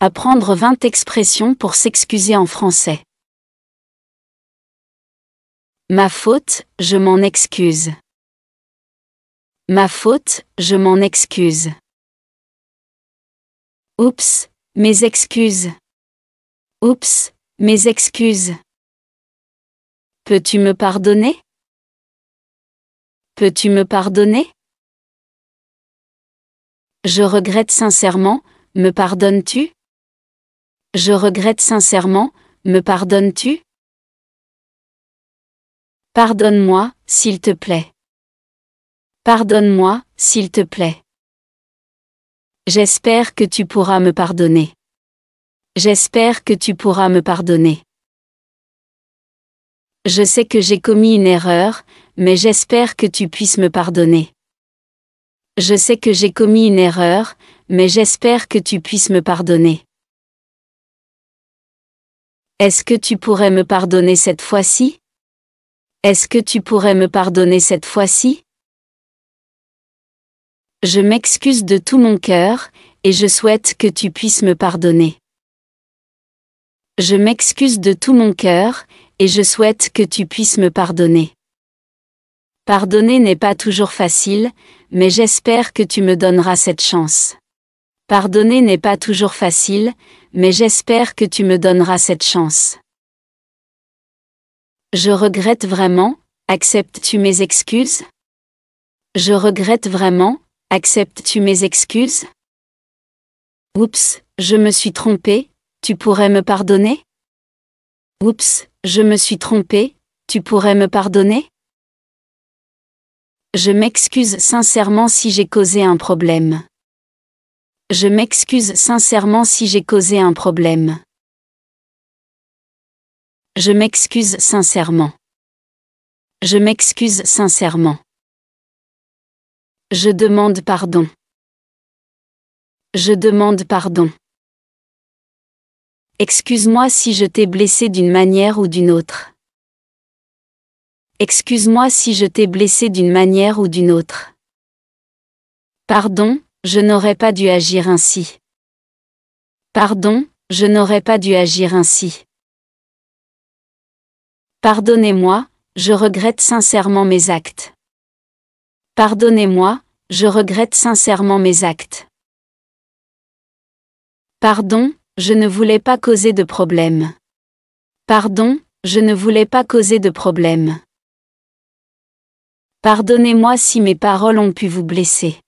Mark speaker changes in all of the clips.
Speaker 1: Apprendre vingt expressions pour s'excuser en français. Ma faute, je m'en excuse. Ma faute, je m'en excuse. Oups, mes excuses. Oups, mes excuses. Peux-tu me pardonner Peux-tu me pardonner Je regrette
Speaker 2: sincèrement, me pardonnes-tu je regrette sincèrement,
Speaker 1: me pardonnes-tu Pardonne-moi, s'il te plaît. Pardonne-moi, s'il te plaît.
Speaker 2: J'espère que tu pourras me pardonner. J'espère que tu pourras me pardonner. Je sais que j'ai commis une erreur, mais j'espère que tu puisses me pardonner. Je sais que j'ai commis une erreur, mais j'espère que tu puisses me pardonner. Est-ce que tu pourrais me pardonner cette fois-ci Est-ce que tu pourrais me pardonner cette fois-ci Je m'excuse de tout mon cœur, et je souhaite que tu puisses me pardonner. Je m'excuse de tout mon cœur, et je souhaite que tu puisses me pardonner. Pardonner n'est pas toujours facile, mais j'espère que tu me donneras cette chance. Pardonner n'est pas toujours facile, mais j'espère que tu me donneras cette chance. Je regrette vraiment, acceptes-tu mes excuses Je regrette vraiment, acceptes-tu mes excuses Oups, je me suis trompé, tu pourrais me pardonner Oups, je me suis trompé, tu pourrais me pardonner Je m'excuse sincèrement si j'ai causé un problème. Je m'excuse sincèrement si j'ai causé un problème.
Speaker 1: Je m'excuse sincèrement. Je m'excuse sincèrement. Je demande pardon. Je demande pardon. Excuse-moi si je t'ai
Speaker 2: blessé d'une manière ou d'une autre. Excuse-moi si je t'ai blessé d'une manière ou d'une autre. Pardon, je n'aurais pas dû agir ainsi. Pardon, je n'aurais pas dû agir ainsi. Pardonnez-moi, je regrette sincèrement mes actes. Pardonnez-moi, je regrette sincèrement mes actes. Pardon, je ne voulais pas causer de problème. Pardon, je ne voulais pas causer de problème.
Speaker 1: Pardonnez-moi si mes paroles ont pu vous blesser.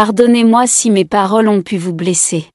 Speaker 1: Pardonnez-moi si mes paroles ont pu vous blesser.